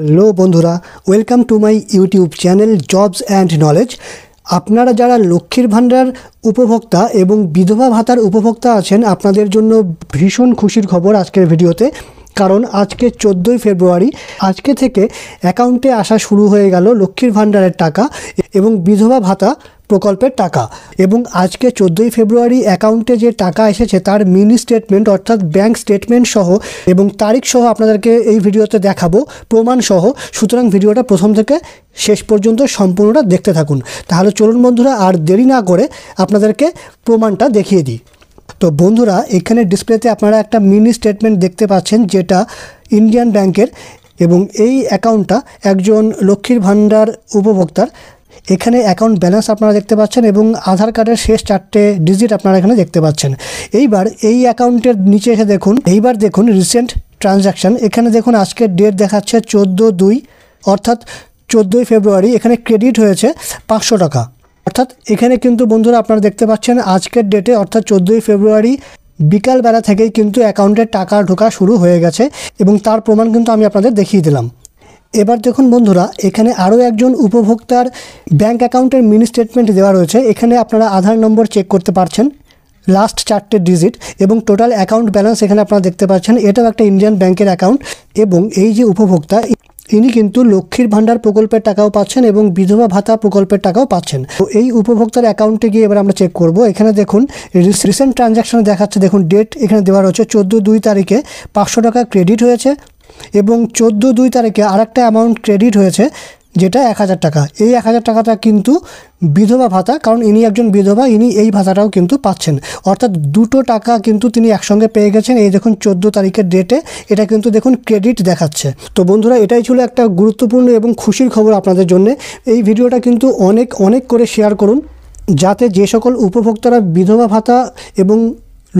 hello বন্ধুরা welcome to my YouTube channel jobs and knowledge আপনারা যারা লক্ষ্মীর ভাণ্ডার উপভোক্তা এবং বিধবা ভাতার উপভোক্তা আছেন আপনাদের জন্য ভীষণ খুশির খবর আজকের ভিডিওতে কারণ আজকে চোদ্দোই ফেব্রুয়ারি আজকে থেকে অ্যাকাউন্টে আসা শুরু হয়ে গেল লক্ষ্মীর ভাণ্ডারের টাকা এবং বিধবা ভাতা প্রকল্পের টাকা এবং আজকে চোদ্দোই ফেব্রুয়ারি অ্যাকাউন্টে যে টাকা এসেছে তার মিনি স্টেটমেন্ট অর্থাৎ ব্যাংক স্টেটমেন্ট সহ এবং তারিখ সহ আপনাদেরকে এই ভিডিওতে দেখাবো প্রমাণ সহ সুতরাং ভিডিওটা প্রথম থেকে শেষ পর্যন্ত সম্পূর্ণটা দেখতে থাকুন তাহলে চলুন বন্ধুরা আর দেরি না করে আপনাদেরকে প্রমাণটা দেখিয়ে দিই তো বন্ধুরা এখানে ডিসপ্লেতে আপনারা একটা মিনি স্টেটমেন্ট দেখতে পাচ্ছেন যেটা ইন্ডিয়ান ব্যাংকের এবং এই অ্যাকাউন্টটা একজন লক্ষ্মীর ভাণ্ডার উপভোক্তার এখানে অ্যাকাউন্ট ব্যালেন্স আপনারা দেখতে পাচ্ছেন এবং আধার কার্ডের শেষ চারটে ডিজিট আপনারা এখানে দেখতে পাচ্ছেন এইবার এই অ্যাকাউন্টের নিচে এসে দেখুন এইবার দেখুন রিসেন্ট ট্রানজ্যাকশান এখানে দেখুন আজকের ডেট দেখাচ্ছে চোদ্দো দুই অর্থাৎ চোদ্দোই ফেব্রুয়ারি এখানে ক্রেডিট হয়েছে পাঁচশো টাকা অর্থাৎ এখানে কিন্তু বন্ধুরা আপনারা দেখতে পাচ্ছেন আজকের ডেটে অর্থাৎ চোদ্দোই ফেব্রুয়ারি বিকালবেলা থেকেই কিন্তু অ্যাকাউন্টে টাকা ঢোকা শুরু হয়ে গেছে এবং তার প্রমাণ কিন্তু আমি আপনাদের দেখিয়ে দিলাম এবার দেখুন বন্ধুরা এখানে আরও একজন উপভোক্তার ব্যাঙ্ক অ্যাকাউন্টের মিনি স্টেটমেন্ট দেওয়া রয়েছে এখানে আপনারা আধার নম্বর চেক করতে পারছেন লাস্ট চারটে ডিজিট এবং টোটাল অ্যাকাউন্ট ব্যালেন্স এখানে আপনারা দেখতে পাচ্ছেন এটাও একটা ইন্ডিয়ান ব্যাঙ্কের অ্যাকাউন্ট এবং এই যে উপভোক্তা ইনি কিন্তু লক্ষ্মীর ভাণ্ডার প্রকল্পের টাকাও পাচ্ছেন এবং বিধবা ভাতা প্রকল্পের টাকাও পাচ্ছেন তো এই উপভোক্তার অ্যাকাউন্টে গিয়ে এবার আমরা চেক করব এখানে দেখুন রিসেন্ট ট্রানজ্যাকশানে দেখাচ্ছে দেখুন ডেট এখানে দেওয়া রয়েছে চোদ্দো দুই তারিখে পাঁচশো টাকা ক্রেডিট হয়েছে এবং চোদ্দো দুই তারিখে আরেকটা অ্যামাউন্ট ক্রেডিট হয়েছে যেটা এক হাজার টাকা এই এক হাজার টাকাটা কিন্তু বিধবা ভাতা কারণ ইনি একজন বিধবা ইনি এই ভাতাটাও কিন্তু পাচ্ছেন অর্থাৎ দুটো টাকা কিন্তু তিনি একসঙ্গে পেয়ে গেছেন এই দেখুন চোদ্দো তারিখের ডেটে এটা কিন্তু দেখুন ক্রেডিট দেখাচ্ছে তো বন্ধুরা এটাই ছিল একটা গুরুত্বপূর্ণ এবং খুশির খবর আপনাদের জন্য এই ভিডিওটা কিন্তু অনেক অনেক করে শেয়ার করুন যাতে যে সকল উপভোক্তারা বিধবা ভাতা এবং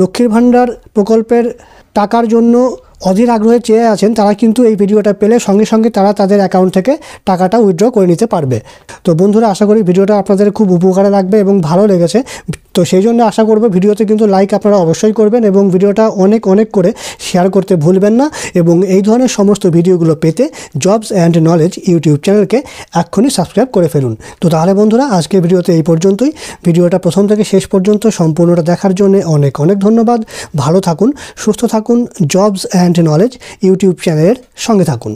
লক্ষ্মীর ভাণ্ডার প্রকল্পের টাকার জন্য অধীর আগ্রহে চেয়ে আছেন তারা কিন্তু এই ভিডিওটা পেলে সঙ্গে সঙ্গে তারা তাদের অ্যাকাউন্ট থেকে টাকাটা উইথড্র করে নিতে পারবে তো বন্ধুরা আশা করি ভিডিওটা আপনাদের খুব উপকারে লাগবে এবং ভালো লেগেছে তো সেই জন্য আশা করব ভিডিওতে কিন্তু লাইক আপনারা অবশ্যই করবেন এবং ভিডিওটা অনেক অনেক করে শেয়ার করতে ভুলবেন না এবং এই ধরনের সমস্ত ভিডিওগুলো পেতে জবস অ্যান্ড নলেজ ইউটিউব চ্যানেলকে এক্ষুনি সাবস্ক্রাইব করে ফেলুন তো তাহলে বন্ধুরা আজকে ভিডিওতে এই পর্যন্তই ভিডিওটা প্রথম থেকে শেষ পর্যন্ত সম্পূর্ণটা দেখার জন্য অনেক অনেক ধন্যবাদ ভালো থাকুন সুস্থ থাকুন jobs and country knowledge YouTube চ্যানেলের সঙ্গে থাকুন